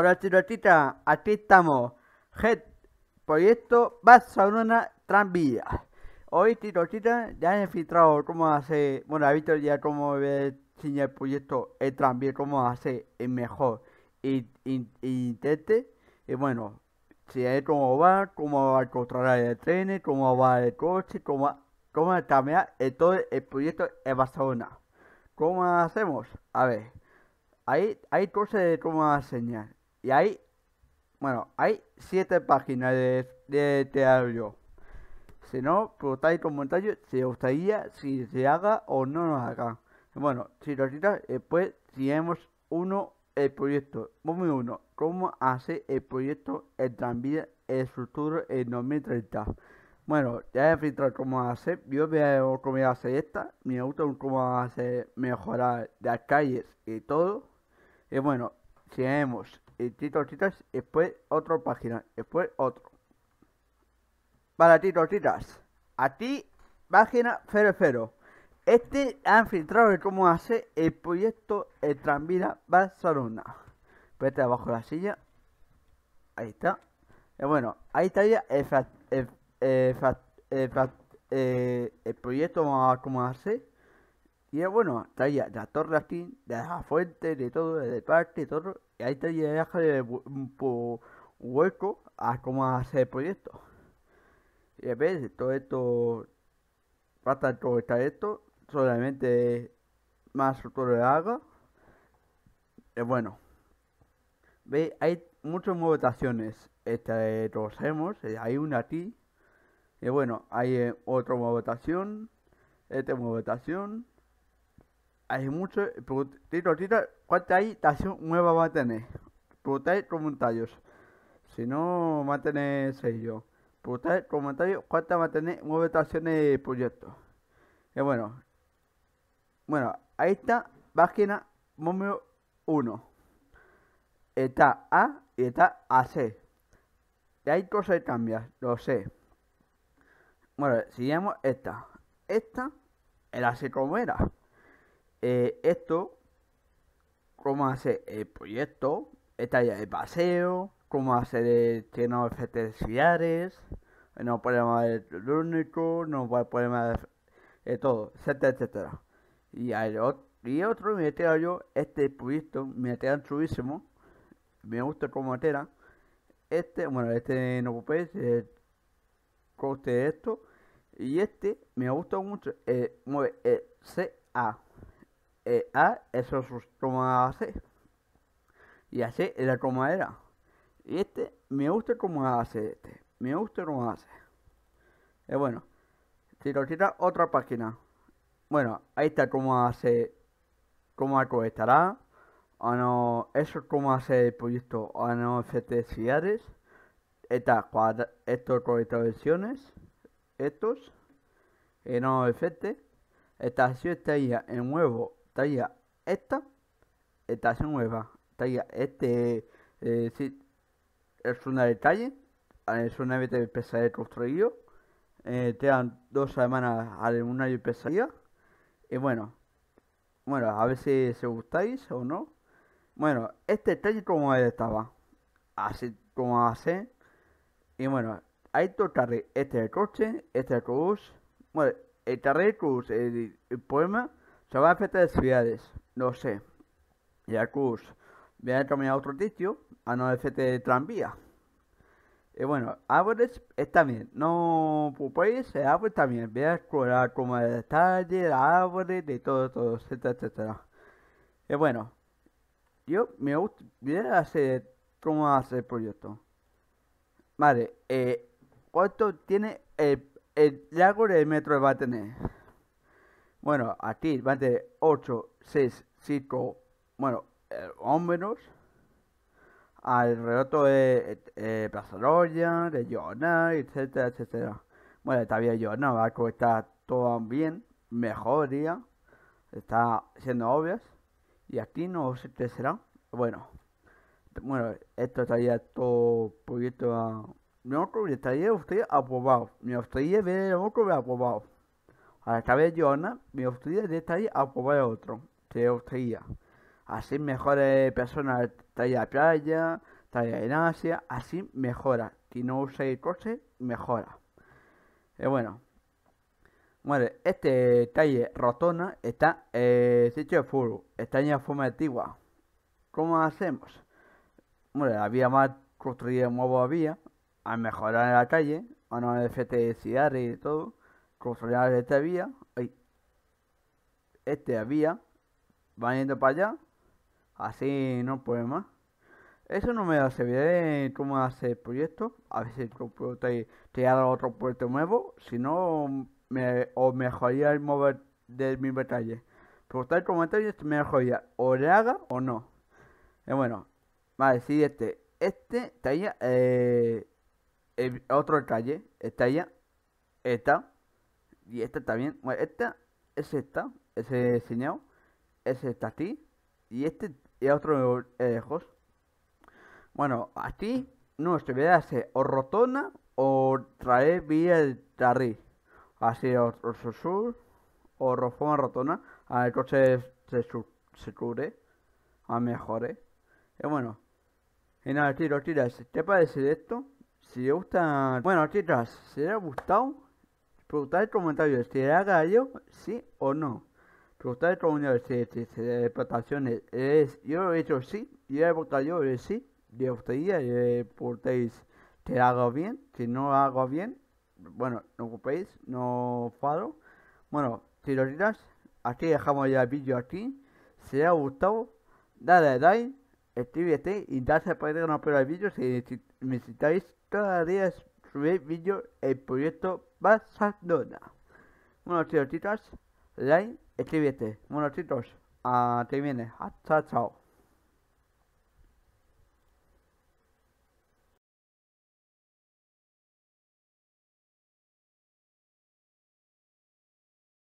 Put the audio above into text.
Hola Tirotita, aquí estamos. Head, proyecto Barcelona Tranvía. Hoy Tirotita ya he filtrado cómo hace, bueno, he visto ya cómo enseñar el proyecto el tranvía, cómo hace el mejor y, y, intente. Y bueno, si hay cómo va, cómo va a controlar el tren, cómo va el coche, cómo, cómo cambiar todo el proyecto en Barcelona. ¿Cómo hacemos? A ver, hay, hay cosas de cómo enseñar y hay, bueno, hay 7 páginas de, de teatro. Si no, preguntáis comentarios si os gustaría, si se haga o no nos haga. Bueno, si lo citas, después tenemos uno el proyecto. Momento uno ¿Cómo hace el proyecto el tranvía el futuro en 2030? Bueno, ya he filtrado cómo hacer. Yo veo cómo hacer esta. mi auto cómo hacer mejorar las calles y todo. Y bueno, vemos el tito titas, después otra página, después otro. para tito titas. A ti, página 00. Este han filtrado de cómo hace el proyecto El Tranvía Barcelona. Vete abajo la silla. Ahí está. Eh, bueno, ahí está ya el, el, eh, el proyecto cómo hace y eh, bueno, traía la torre aquí, de la fuente, de todo, de parte, todo. Y ahí traía un de hueco a cómo hacer el proyecto. Y ves, todo esto, Para todo está esto, solamente más todo de haga. Y bueno, ve, hay muchas Esta Este, los hemos, eh, hay una aquí. Y bueno, hay eh, otra este esta mutación hay mucho, eh, pero tito, tito, cuánta nueva va a tener. Preguntáis comentarios. Si no, va a tener sello. Preguntáis comentarios Cuánta va a tener nueve estaciones de proyecto. Y eh, bueno, bueno, ahí está página número 1. Está A y está AC. Y hay cosas que cambian, lo sé. Bueno, sigamos esta. Esta era así como era. Eh, esto, cómo hacer el proyecto, detalle de paseo, cómo hacer el tiene efectos sillares, no el electrónico, no problema de, todo, etcétera, etcétera. Y, hay otro, y otro me yo, este proyecto me metieron chulísimo, me gusta como era. Este, bueno, este no ocupé, eh, coste esto. Y este me gusta mucho, eh, CA. E, eso es como hace Y así era como era. Y este, me gusta como hace este. Me gusta como hace. Es bueno. Si lo quita otra página. Bueno, ahí está como hace. como estará O no, eso es como hace el proyecto. O no, cuadrado. Esta con estos versiones. Estos. Y no, FT. Esta, si en nuevo talla esta, estación nueva, talla este, eh, es una detalle, eh, es una vez de construido, eh, te dan dos semanas al un año pesadilla, y bueno, bueno, a ver si se gustáis o no. Bueno, este detalle como estaba, así como hace, y bueno, hay dos este es el coche, este es el cruz, bueno, el de el poema, se va a las ciudades, no sé. Yacuz, voy a caminar a otro sitio, a no hacer tranvía. Y eh, bueno, árboles está bien, no pues el eh, árbol también voy a explorar como el detalle, árboles, de todo, todo, etc, etc Y bueno, yo me gusta, voy a hacer cómo hacer el proyecto. Vale, eh, ¿cuánto tiene el, el lago del metro va a tener? Bueno, aquí van de 8, 6, 5, bueno, eh, menos eh, al relato de Plaza de Jonah, etcétera, etcétera. Bueno, está bien va a está todo bien, mejoría, está siendo obvias. Y aquí no sé qué será. Bueno, bueno, esto estaría todo un a... No, estaría usted aprobado. Me gustaría ver el otro aprobado. Al yo una mi oportunidad de estar a probar otro. Se Así mejores personas talla playa, talla en Asia, así mejora. Que no el coche, mejora. Eh, bueno. Bueno, este talle Rotona está eh, hecho de furo, está en forma antigua. ¿Cómo hacemos? Bueno, había más construido, nuevo vía, a mejorar la calle, a no de FTCR y todo. Controlar esta vía. Este vía. Va yendo para allá. Así no puede más. Eso no me da servir cómo hacer el proyecto. A ver si puedo te, otro puerto nuevo. Si no, me, o mejoraría el mover de mi detalle. Por tal como está, yo me mejoría O le haga o no. Bueno, bueno, vale, decir Este, talla, este eh, el otro calle, está ya. Esta. Y esta también. Bueno, esta es esta. Ese diseñado. Es esta aquí, Y este y otro eh, lejos. bueno, aquí no se puede hacer o rotona o trae vía el tarri. Así otro o sur o reforma rotona. Ah, a ver, coche se, se, A mejore. Y bueno. Y nada, tiro, tiras. te parece esto? Si te gusta. Bueno, chicas, si te ha gustado. Preguntar el comentario, ¿será gallo? ¿Sí o no? Preguntar el comentario si, si, si la es, yo he hecho sí, yo he yo yo sí, y ustedes le portéis, ¿te hago bien? Si no hago bien, bueno, no ocupéis, no falo. Bueno, si lo tiras, aquí dejamos ya el vídeo aquí. Si les ha gustado, dale like, escríbete y darse para que no pierda el vídeo si, si necesitáis todavía subir vídeos el proyecto Barcelona. Bueno chicos, chicas, like, escríbete. Bueno chicos, a te viene. Hasta chao.